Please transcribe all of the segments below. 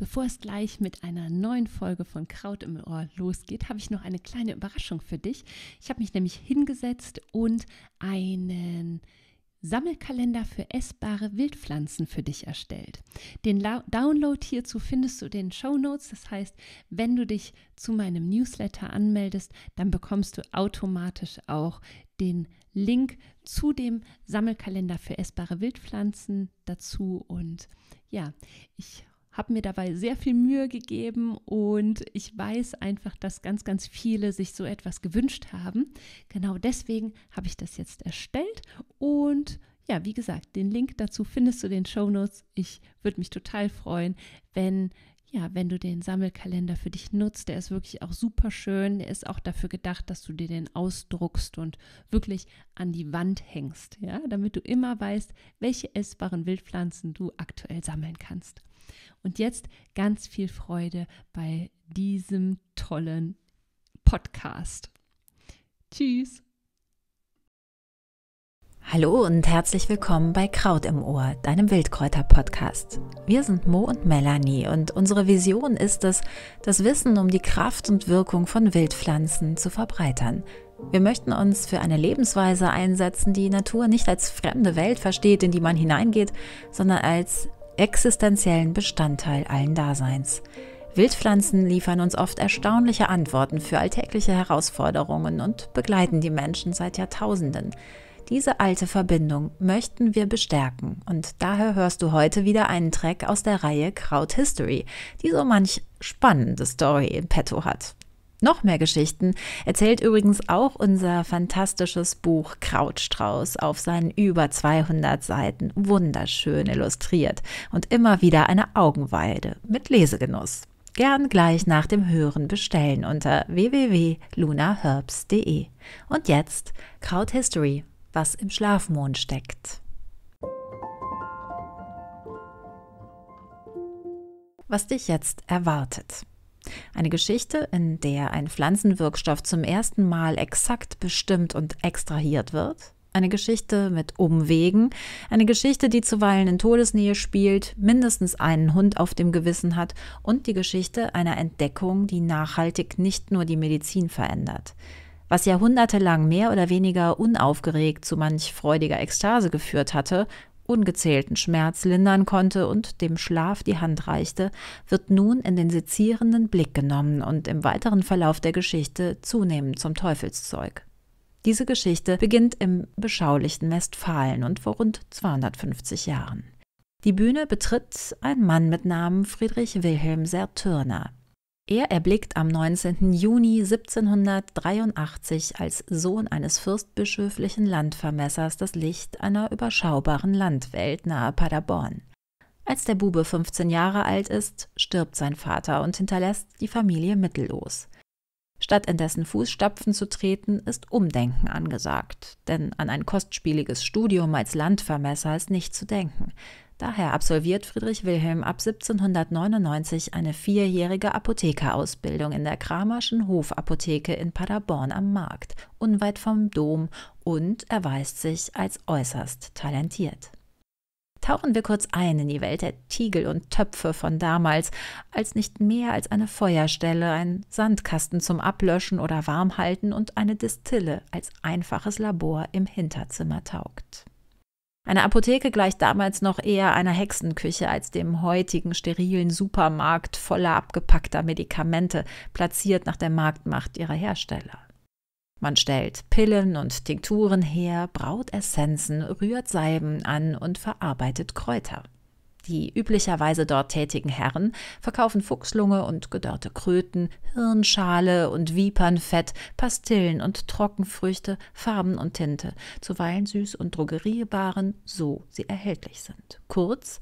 Bevor es gleich mit einer neuen Folge von Kraut im Ohr losgeht, habe ich noch eine kleine Überraschung für dich. Ich habe mich nämlich hingesetzt und einen Sammelkalender für essbare Wildpflanzen für dich erstellt. Den La Download hierzu findest du in den Show Notes. Das heißt, wenn du dich zu meinem Newsletter anmeldest, dann bekommst du automatisch auch den Link zu dem Sammelkalender für essbare Wildpflanzen dazu. Und ja, ich habe mir dabei sehr viel Mühe gegeben und ich weiß einfach, dass ganz, ganz viele sich so etwas gewünscht haben. Genau deswegen habe ich das jetzt erstellt und ja, wie gesagt, den Link dazu findest du in den Show Notes. Ich würde mich total freuen, wenn ja, wenn du den Sammelkalender für dich nutzt, der ist wirklich auch super schön. Der ist auch dafür gedacht, dass du dir den ausdruckst und wirklich an die Wand hängst, ja, damit du immer weißt, welche essbaren Wildpflanzen du aktuell sammeln kannst. Und jetzt ganz viel Freude bei diesem tollen Podcast. Tschüss. Hallo und herzlich willkommen bei Kraut im Ohr, deinem Wildkräuter-Podcast. Wir sind Mo und Melanie und unsere Vision ist es, das Wissen um die Kraft und Wirkung von Wildpflanzen zu verbreitern. Wir möchten uns für eine Lebensweise einsetzen, die Natur nicht als fremde Welt versteht, in die man hineingeht, sondern als existenziellen Bestandteil allen Daseins. Wildpflanzen liefern uns oft erstaunliche Antworten für alltägliche Herausforderungen und begleiten die Menschen seit Jahrtausenden. Diese alte Verbindung möchten wir bestärken und daher hörst du heute wieder einen Track aus der Reihe Kraut History, die so manch spannende Story in petto hat. Noch mehr Geschichten erzählt übrigens auch unser fantastisches Buch Krautstrauß auf seinen über 200 Seiten, wunderschön illustriert und immer wieder eine Augenweide mit Lesegenuss. Gern gleich nach dem Hören bestellen unter www.lunaherbs.de. Und jetzt Kraut History, was im Schlafmond steckt. Was dich jetzt erwartet. Eine Geschichte, in der ein Pflanzenwirkstoff zum ersten Mal exakt bestimmt und extrahiert wird. Eine Geschichte mit Umwegen. Eine Geschichte, die zuweilen in Todesnähe spielt, mindestens einen Hund auf dem Gewissen hat. Und die Geschichte einer Entdeckung, die nachhaltig nicht nur die Medizin verändert. Was jahrhundertelang mehr oder weniger unaufgeregt zu manch freudiger Ekstase geführt hatte, ungezählten Schmerz lindern konnte und dem Schlaf die Hand reichte, wird nun in den sezierenden Blick genommen und im weiteren Verlauf der Geschichte zunehmend zum Teufelszeug. Diese Geschichte beginnt im beschaulichen Westfalen und vor rund 250 Jahren. Die Bühne betritt ein Mann mit Namen Friedrich Wilhelm Sertürner, er erblickt am 19. Juni 1783 als Sohn eines fürstbischöflichen Landvermessers das Licht einer überschaubaren Landwelt nahe Paderborn. Als der Bube 15 Jahre alt ist, stirbt sein Vater und hinterlässt die Familie mittellos. Statt in dessen Fußstapfen zu treten, ist Umdenken angesagt, denn an ein kostspieliges Studium als Landvermesser ist nicht zu denken. Daher absolviert Friedrich Wilhelm ab 1799 eine vierjährige Apothekerausbildung in der Kramerschen Hofapotheke in Paderborn am Markt, unweit vom Dom, und erweist sich als äußerst talentiert. Tauchen wir kurz ein in die Welt der Tiegel und Töpfe von damals, als nicht mehr als eine Feuerstelle, ein Sandkasten zum Ablöschen oder Warmhalten und eine Distille als einfaches Labor im Hinterzimmer taugt. Eine Apotheke gleicht damals noch eher einer Hexenküche als dem heutigen sterilen Supermarkt voller abgepackter Medikamente, platziert nach der Marktmacht ihrer Hersteller. Man stellt Pillen und Tinkturen her, braut Essenzen, rührt Salben an und verarbeitet Kräuter. Die üblicherweise dort tätigen Herren verkaufen Fuchslunge und gedörrte Kröten, Hirnschale und Wiepernfett, Pastillen und Trockenfrüchte, Farben und Tinte, zuweilen Süß- und Drogeriebaren, so sie erhältlich sind. Kurz,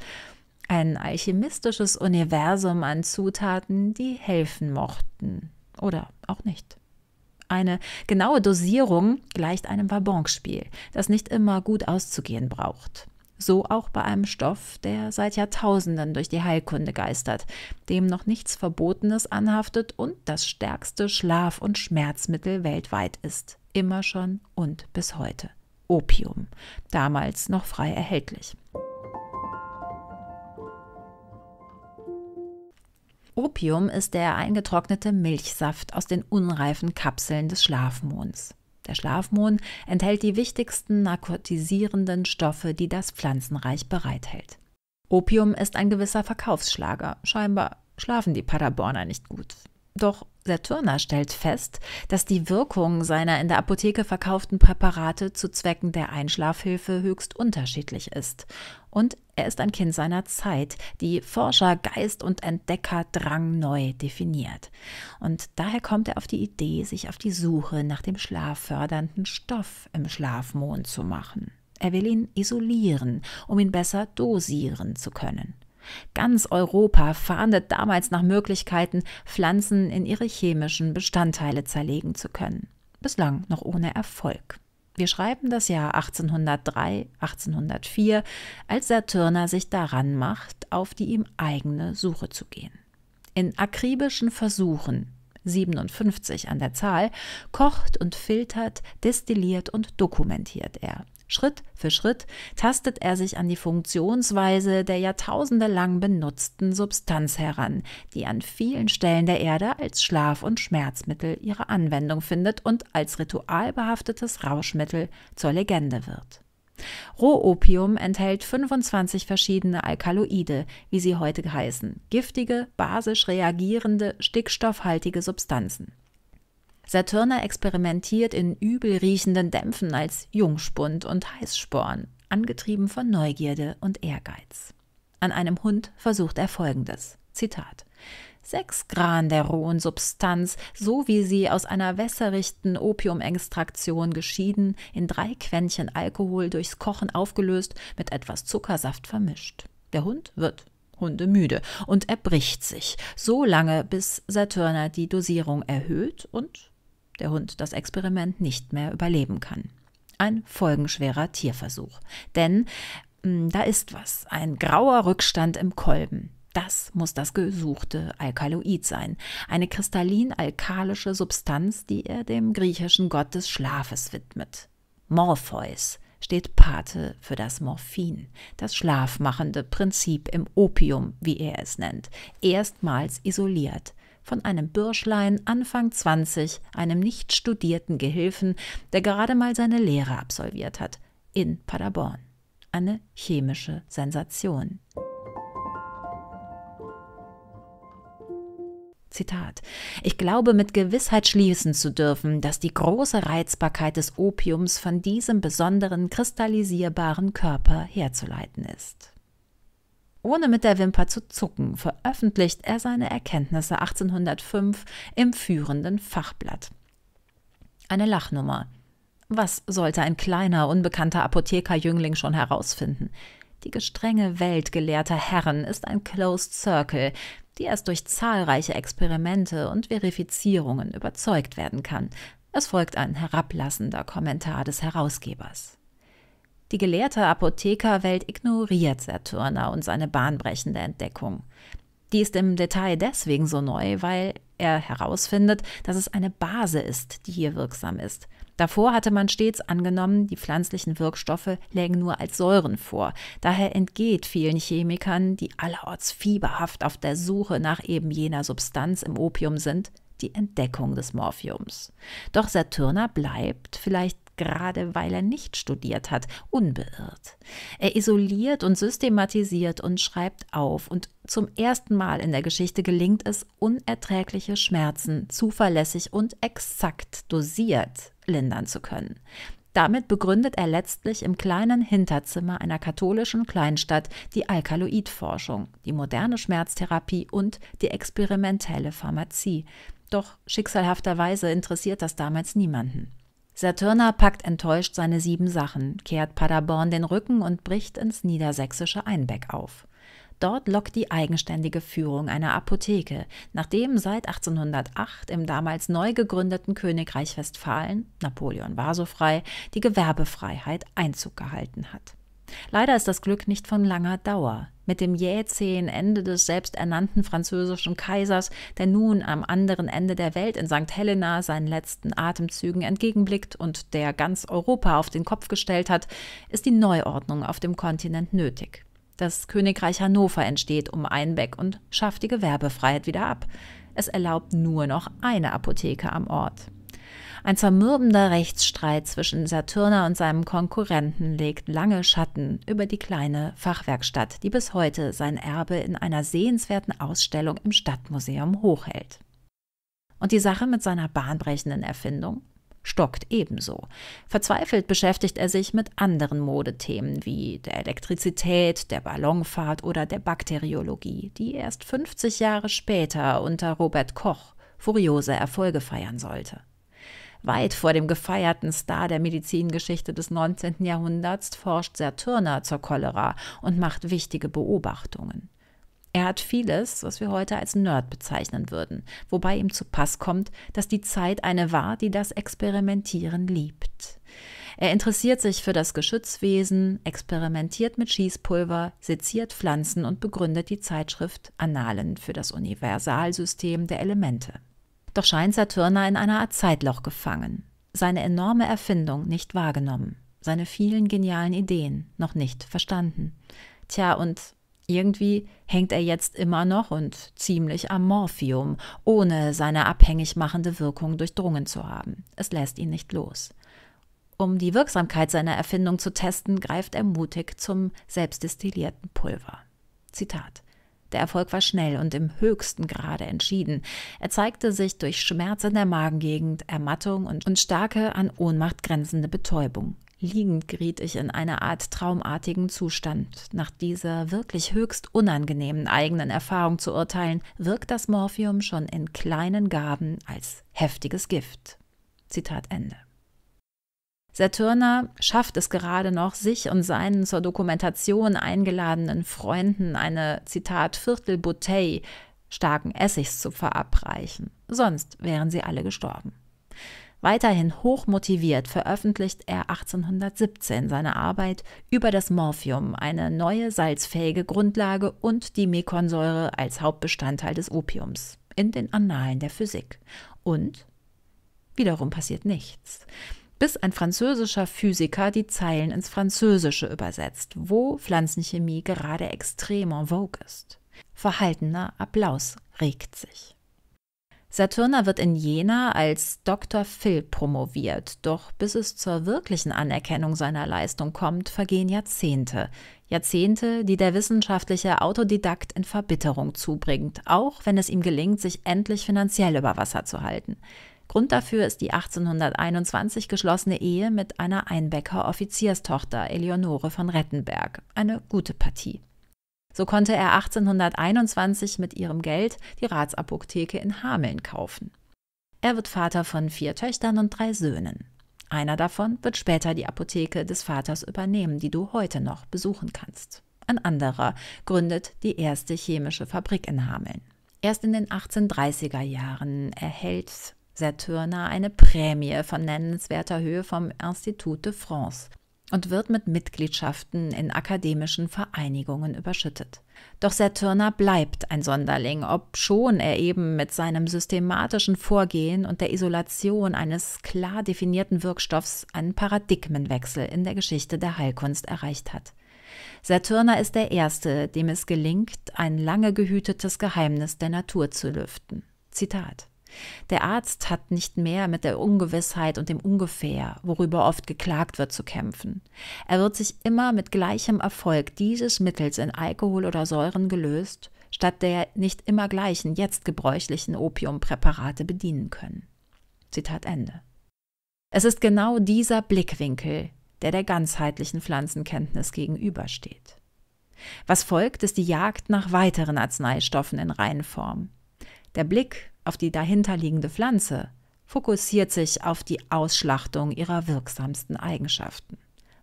ein alchemistisches Universum an Zutaten, die helfen mochten oder auch nicht. Eine genaue Dosierung gleicht einem Wabonspiel, das nicht immer gut auszugehen braucht. So auch bei einem Stoff, der seit Jahrtausenden durch die Heilkunde geistert, dem noch nichts Verbotenes anhaftet und das stärkste Schlaf- und Schmerzmittel weltweit ist. Immer schon und bis heute. Opium, damals noch frei erhältlich. Opium ist der eingetrocknete Milchsaft aus den unreifen Kapseln des Schlafmonds. Der Schlafmohn enthält die wichtigsten narkotisierenden Stoffe, die das Pflanzenreich bereithält. Opium ist ein gewisser Verkaufsschlager. Scheinbar schlafen die Paderborner nicht gut. Doch Saturna stellt fest, dass die Wirkung seiner in der Apotheke verkauften Präparate zu Zwecken der Einschlafhilfe höchst unterschiedlich ist. Und er ist ein Kind seiner Zeit, die Forscher, Geist und Entdeckerdrang neu definiert. Und daher kommt er auf die Idee, sich auf die Suche nach dem schlaffördernden Stoff im Schlafmond zu machen. Er will ihn isolieren, um ihn besser dosieren zu können. Ganz Europa fahndet damals nach Möglichkeiten, Pflanzen in ihre chemischen Bestandteile zerlegen zu können. Bislang noch ohne Erfolg. Wir schreiben das Jahr 1803, 1804, als Saturner sich daran macht, auf die ihm eigene Suche zu gehen. In akribischen Versuchen 57 an der Zahl, kocht und filtert, destilliert und dokumentiert er. Schritt für Schritt tastet er sich an die Funktionsweise der jahrtausendelang benutzten Substanz heran, die an vielen Stellen der Erde als Schlaf- und Schmerzmittel ihre Anwendung findet und als ritualbehaftetes Rauschmittel zur Legende wird. Rohopium enthält 25 verschiedene Alkaloide, wie sie heute heißen, giftige, basisch reagierende, stickstoffhaltige Substanzen. Saturna experimentiert in übel riechenden Dämpfen als Jungspund und Heißsporn, angetrieben von Neugierde und Ehrgeiz. An einem Hund versucht er folgendes: Zitat. Sechs Gran der rohen Substanz, so wie sie aus einer wässerichten Opiumextraktion geschieden, in drei Quäntchen Alkohol durchs Kochen aufgelöst, mit etwas Zuckersaft vermischt. Der Hund wird hundemüde und erbricht sich, so lange, bis Saturna die Dosierung erhöht und der Hund das Experiment nicht mehr überleben kann. Ein folgenschwerer Tierversuch. Denn mh, hm, da ist was, ein grauer Rückstand im Kolben. Das muss das gesuchte Alkaloid sein, eine kristallin-alkalische Substanz, die er dem griechischen Gott des Schlafes widmet. Morpheus steht Pate für das Morphin, das schlafmachende Prinzip im Opium, wie er es nennt, erstmals isoliert von einem Bürschlein Anfang 20, einem nicht studierten Gehilfen, der gerade mal seine Lehre absolviert hat, in Paderborn. Eine chemische Sensation. Zitat. Ich glaube, mit Gewissheit schließen zu dürfen, dass die große Reizbarkeit des Opiums von diesem besonderen kristallisierbaren Körper herzuleiten ist. Ohne mit der Wimper zu zucken, veröffentlicht er seine Erkenntnisse 1805 im führenden Fachblatt. Eine Lachnummer. Was sollte ein kleiner, unbekannter Apothekerjüngling schon herausfinden? Die gestrenge Welt gelehrter Herren ist ein Closed Circle, die erst durch zahlreiche Experimente und Verifizierungen überzeugt werden kann. Es folgt ein herablassender Kommentar des Herausgebers. Die gelehrte Apothekerwelt ignoriert Saturner und seine bahnbrechende Entdeckung. Die ist im Detail deswegen so neu, weil er herausfindet, dass es eine Base ist, die hier wirksam ist. Davor hatte man stets angenommen, die pflanzlichen Wirkstoffe lägen nur als Säuren vor. Daher entgeht vielen Chemikern, die allerorts fieberhaft auf der Suche nach eben jener Substanz im Opium sind, die Entdeckung des Morphiums. Doch Saturner bleibt, vielleicht gerade weil er nicht studiert hat, unbeirrt. Er isoliert und systematisiert und schreibt auf und zum ersten Mal in der Geschichte gelingt es, unerträgliche Schmerzen zuverlässig und exakt dosiert lindern zu können. Damit begründet er letztlich im kleinen Hinterzimmer einer katholischen Kleinstadt die Alkaloidforschung, die moderne Schmerztherapie und die experimentelle Pharmazie. Doch schicksalhafterweise interessiert das damals niemanden. Saturna packt enttäuscht seine sieben Sachen, kehrt Paderborn den Rücken und bricht ins niedersächsische Einbeck auf. Dort lockt die eigenständige Führung einer Apotheke, nachdem seit 1808 im damals neu gegründeten Königreich Westfalen, Napoleon war so frei, die Gewerbefreiheit Einzug gehalten hat. Leider ist das Glück nicht von langer Dauer. Mit dem jähzähen Ende des selbsternannten französischen Kaisers, der nun am anderen Ende der Welt in St. Helena seinen letzten Atemzügen entgegenblickt und der ganz Europa auf den Kopf gestellt hat, ist die Neuordnung auf dem Kontinent nötig. Das Königreich Hannover entsteht um Einbeck und schafft die Gewerbefreiheit wieder ab. Es erlaubt nur noch eine Apotheke am Ort. Ein zermürbender Rechtsstreit zwischen Saturna und seinem Konkurrenten legt lange Schatten über die kleine Fachwerkstatt, die bis heute sein Erbe in einer sehenswerten Ausstellung im Stadtmuseum hochhält. Und die Sache mit seiner bahnbrechenden Erfindung? stockt ebenso. Verzweifelt beschäftigt er sich mit anderen Modethemen wie der Elektrizität, der Ballonfahrt oder der Bakteriologie, die erst 50 Jahre später unter Robert Koch furiose Erfolge feiern sollte. Weit vor dem gefeierten Star der Medizingeschichte des 19. Jahrhunderts forscht Saturner zur Cholera und macht wichtige Beobachtungen. Er hat vieles, was wir heute als Nerd bezeichnen würden, wobei ihm zu Pass kommt, dass die Zeit eine war, die das Experimentieren liebt. Er interessiert sich für das Geschützwesen, experimentiert mit Schießpulver, seziert Pflanzen und begründet die Zeitschrift Annalen für das Universalsystem der Elemente. Doch scheint Saturna in einer Art Zeitloch gefangen. Seine enorme Erfindung nicht wahrgenommen. Seine vielen genialen Ideen noch nicht verstanden. Tja, und irgendwie hängt er jetzt immer noch und ziemlich am Morphium, ohne seine abhängig machende Wirkung durchdrungen zu haben. Es lässt ihn nicht los. Um die Wirksamkeit seiner Erfindung zu testen, greift er mutig zum selbstdestillierten Pulver. Zitat. Der Erfolg war schnell und im höchsten Grade entschieden. Er zeigte sich durch Schmerz in der Magengegend, Ermattung und, und starke an Ohnmacht grenzende Betäubung. Liegend geriet ich in eine Art traumartigen Zustand. Nach dieser wirklich höchst unangenehmen eigenen Erfahrung zu urteilen, wirkt das Morphium schon in kleinen Gaben als heftiges Gift. Zitat Ende. Saturna schafft es gerade noch, sich und seinen zur Dokumentation eingeladenen Freunden eine, Zitat, Viertelbouteille starken Essigs zu verabreichen. Sonst wären sie alle gestorben. Weiterhin hochmotiviert veröffentlicht er 1817 seine Arbeit über das Morphium, eine neue salzfähige Grundlage und die Mekonsäure als Hauptbestandteil des Opiums in den Annalen der Physik. Und wiederum passiert nichts bis ein französischer Physiker die Zeilen ins Französische übersetzt, wo Pflanzenchemie gerade extrem en vogue ist. Verhaltener Applaus regt sich. Saturna wird in Jena als Dr. Phil promoviert, doch bis es zur wirklichen Anerkennung seiner Leistung kommt, vergehen Jahrzehnte. Jahrzehnte, die der wissenschaftliche Autodidakt in Verbitterung zubringt, auch wenn es ihm gelingt, sich endlich finanziell über Wasser zu halten. Grund dafür ist die 1821 geschlossene Ehe mit einer Einbecker Offizierstochter Eleonore von Rettenberg. Eine gute Partie. So konnte er 1821 mit ihrem Geld die Ratsapotheke in Hameln kaufen. Er wird Vater von vier Töchtern und drei Söhnen. Einer davon wird später die Apotheke des Vaters übernehmen, die du heute noch besuchen kannst. Ein anderer gründet die erste chemische Fabrik in Hameln. Erst in den 1830er Jahren erhält Saturna eine Prämie von nennenswerter Höhe vom Institut de France und wird mit Mitgliedschaften in akademischen Vereinigungen überschüttet. Doch Saturna bleibt ein Sonderling, obschon er eben mit seinem systematischen Vorgehen und der Isolation eines klar definierten Wirkstoffs einen Paradigmenwechsel in der Geschichte der Heilkunst erreicht hat. Saturna ist der Erste, dem es gelingt, ein lange gehütetes Geheimnis der Natur zu lüften. Zitat der Arzt hat nicht mehr mit der Ungewissheit und dem Ungefähr, worüber oft geklagt wird, zu kämpfen. Er wird sich immer mit gleichem Erfolg dieses Mittels in Alkohol oder Säuren gelöst, statt der nicht immer gleichen, jetzt gebräuchlichen Opiumpräparate bedienen können. Zitat Ende. Es ist genau dieser Blickwinkel, der der ganzheitlichen Pflanzenkenntnis gegenübersteht. Was folgt, ist die Jagd nach weiteren Arzneistoffen in Reinform. Der Blick auf die dahinterliegende Pflanze, fokussiert sich auf die Ausschlachtung ihrer wirksamsten Eigenschaften.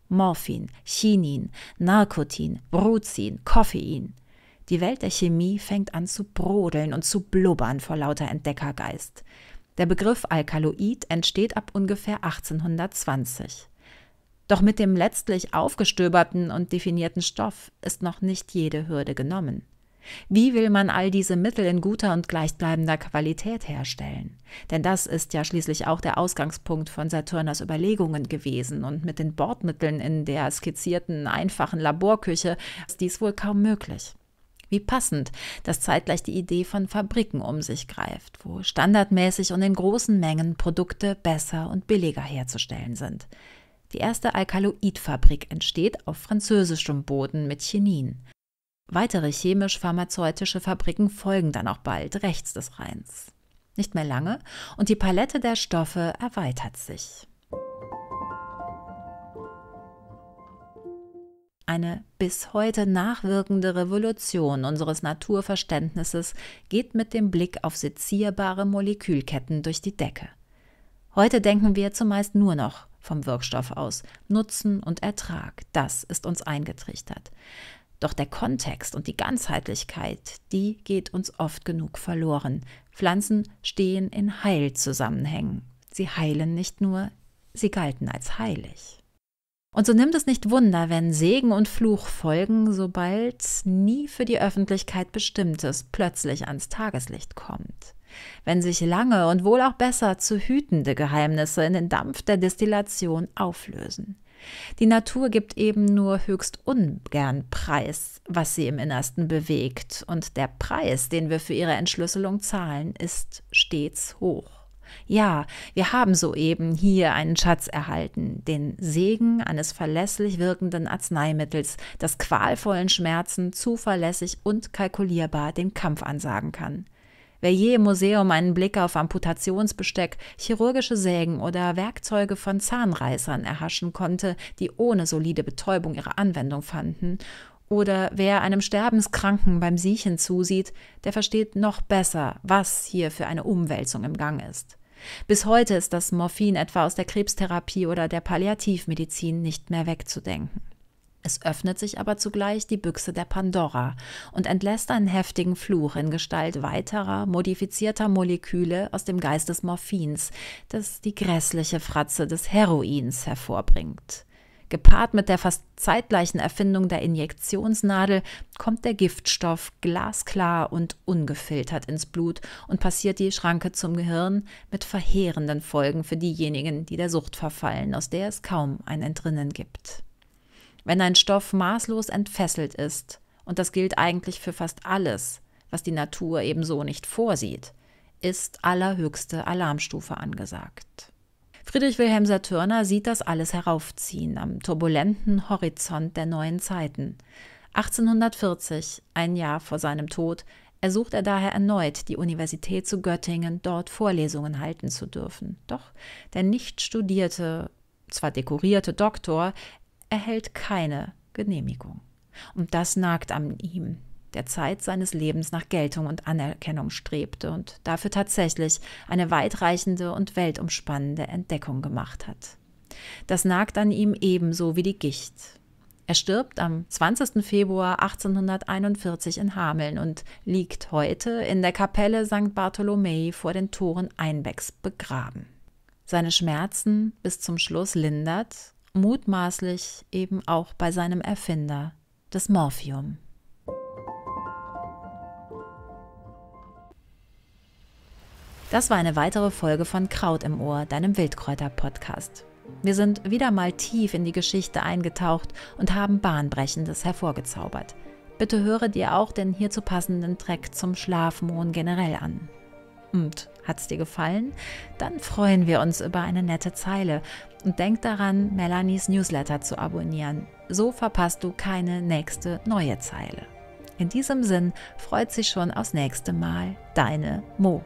Morphin, Chinin, Narkotin, Bruzin, Koffein. Die Welt der Chemie fängt an zu brodeln und zu blubbern vor lauter Entdeckergeist. Der Begriff Alkaloid entsteht ab ungefähr 1820. Doch mit dem letztlich aufgestöberten und definierten Stoff ist noch nicht jede Hürde genommen. Wie will man all diese Mittel in guter und gleichbleibender Qualität herstellen? Denn das ist ja schließlich auch der Ausgangspunkt von Saturners Überlegungen gewesen und mit den Bordmitteln in der skizzierten einfachen Laborküche ist dies wohl kaum möglich. Wie passend, dass zeitgleich die Idee von Fabriken um sich greift, wo standardmäßig und in großen Mengen Produkte besser und billiger herzustellen sind. Die erste Alkaloidfabrik entsteht auf französischem Boden mit Chenin. Weitere chemisch-pharmazeutische Fabriken folgen dann auch bald rechts des Rheins. Nicht mehr lange und die Palette der Stoffe erweitert sich. Eine bis heute nachwirkende Revolution unseres Naturverständnisses geht mit dem Blick auf sezierbare Molekülketten durch die Decke. Heute denken wir zumeist nur noch vom Wirkstoff aus. Nutzen und Ertrag, das ist uns eingetrichtert. Doch der Kontext und die Ganzheitlichkeit, die geht uns oft genug verloren. Pflanzen stehen in Heilzusammenhängen. Sie heilen nicht nur, sie galten als heilig. Und so nimmt es nicht Wunder, wenn Segen und Fluch folgen, sobald nie für die Öffentlichkeit bestimmtes plötzlich ans Tageslicht kommt. Wenn sich lange und wohl auch besser zu hütende Geheimnisse in den Dampf der Destillation auflösen. Die Natur gibt eben nur höchst ungern Preis, was sie im Innersten bewegt, und der Preis, den wir für ihre Entschlüsselung zahlen, ist stets hoch. Ja, wir haben soeben hier einen Schatz erhalten, den Segen eines verlässlich wirkenden Arzneimittels, das qualvollen Schmerzen zuverlässig und kalkulierbar den Kampf ansagen kann. Wer je im Museum einen Blick auf Amputationsbesteck, chirurgische Sägen oder Werkzeuge von Zahnreißern erhaschen konnte, die ohne solide Betäubung ihre Anwendung fanden, oder wer einem Sterbenskranken beim Siechen zusieht, der versteht noch besser, was hier für eine Umwälzung im Gang ist. Bis heute ist das Morphin etwa aus der Krebstherapie oder der Palliativmedizin nicht mehr wegzudenken. Es öffnet sich aber zugleich die Büchse der Pandora und entlässt einen heftigen Fluch in Gestalt weiterer, modifizierter Moleküle aus dem Geist des Morphins, das die grässliche Fratze des Heroins hervorbringt. Gepaart mit der fast zeitgleichen Erfindung der Injektionsnadel kommt der Giftstoff glasklar und ungefiltert ins Blut und passiert die Schranke zum Gehirn mit verheerenden Folgen für diejenigen, die der Sucht verfallen, aus der es kaum ein Entrinnen gibt. Wenn ein Stoff maßlos entfesselt ist, und das gilt eigentlich für fast alles, was die Natur ebenso nicht vorsieht, ist allerhöchste Alarmstufe angesagt. Friedrich Wilhelm Saturner sieht das alles heraufziehen am turbulenten Horizont der neuen Zeiten. 1840, ein Jahr vor seinem Tod, ersucht er daher erneut, die Universität zu Göttingen dort Vorlesungen halten zu dürfen. Doch der nicht studierte, zwar dekorierte Doktor erhält keine Genehmigung. Und das nagt an ihm, der Zeit seines Lebens nach Geltung und Anerkennung strebte und dafür tatsächlich eine weitreichende und weltumspannende Entdeckung gemacht hat. Das nagt an ihm ebenso wie die Gicht. Er stirbt am 20. Februar 1841 in Hameln und liegt heute in der Kapelle St. Bartholomäi vor den Toren Einbecks begraben. Seine Schmerzen bis zum Schluss lindert mutmaßlich eben auch bei seinem Erfinder, das Morphium. Das war eine weitere Folge von Kraut im Ohr, deinem Wildkräuter-Podcast. Wir sind wieder mal tief in die Geschichte eingetaucht und haben Bahnbrechendes hervorgezaubert. Bitte höre dir auch den hierzu passenden Track zum Schlafmohn generell an pumpend. Hat's dir gefallen? Dann freuen wir uns über eine nette Zeile. Und denk daran, Melanies Newsletter zu abonnieren. So verpasst du keine nächste neue Zeile. In diesem Sinn freut sich schon aufs nächste Mal deine Mo.